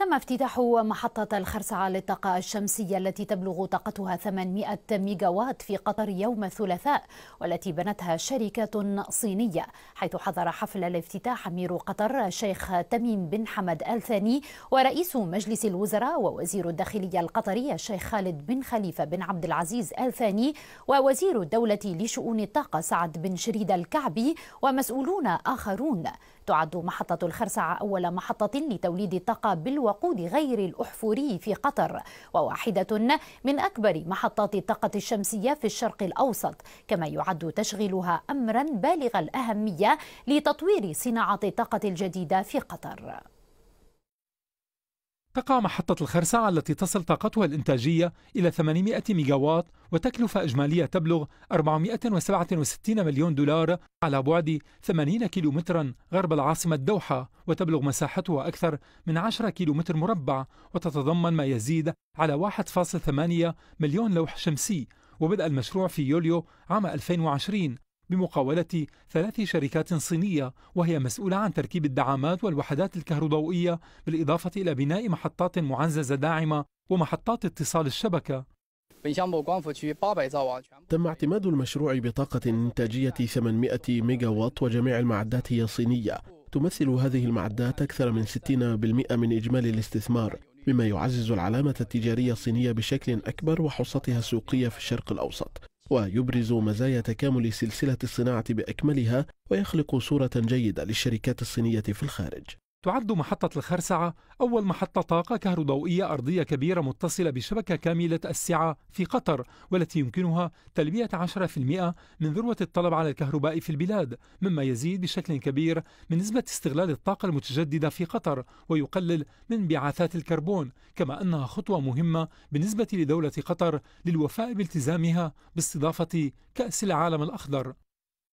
تم افتتاح محطة الخرسعة للطاقة الشمسية التي تبلغ طاقتها 800 ميجاوات في قطر يوم الثلاثاء والتي بنتها شركة صينية حيث حضر حفل الافتتاح أمير قطر الشيخ تميم بن حمد آل ثاني ورئيس مجلس الوزراء ووزير الداخلية القطري الشيخ خالد بن خليفة بن عبد العزيز آل ثاني ووزير الدولة لشؤون الطاقة سعد بن شريد الكعبي ومسؤولون آخرون تعد محطة الخرسعة أول محطة لتوليد الطاقة بالو وقود غير الأحفوري في قطر وواحدة من أكبر محطات الطاقة الشمسية في الشرق الأوسط كما يعد تشغيلها أمرا بالغ الأهمية لتطوير صناعة الطاقة الجديدة في قطر تقع محطة الخرسعة التي تصل طاقتها الإنتاجية إلى 800 ميجاوات وتكلفة إجمالية تبلغ 467 مليون دولار على بعد 80 كيلومترا غرب العاصمة الدوحة وتبلغ مساحتها أكثر من 10 كيلومتر مربع وتتضمن ما يزيد على 1.8 مليون لوح شمسي وبدأ المشروع في يوليو عام 2020 بمقاولة ثلاث شركات صينية وهي مسؤولة عن تركيب الدعامات والوحدات الكهربائية بالإضافة إلى بناء محطات معززة داعمة ومحطات اتصال الشبكة تم اعتماد المشروع بطاقة إنتاجية 800 ميجا وات وجميع المعدات هي صينية تمثل هذه المعدات أكثر من 60% من إجمالي الاستثمار مما يعزز العلامة التجارية الصينية بشكل أكبر وحصتها السوقية في الشرق الأوسط ويبرز مزايا تكامل سلسلة الصناعة بأكملها ويخلق صورة جيدة للشركات الصينية في الخارج تعد محطة الخرسعة أول محطة طاقة كهروضوئية أرضية كبيرة متصلة بشبكة كاملة السعة في قطر والتي يمكنها تلبية 10% من ذروة الطلب على الكهرباء في البلاد مما يزيد بشكل كبير من نسبة استغلال الطاقة المتجددة في قطر ويقلل من انبعاثات الكربون كما أنها خطوة مهمة بالنسبة لدولة قطر للوفاء بالتزامها باستضافة كأس العالم الأخضر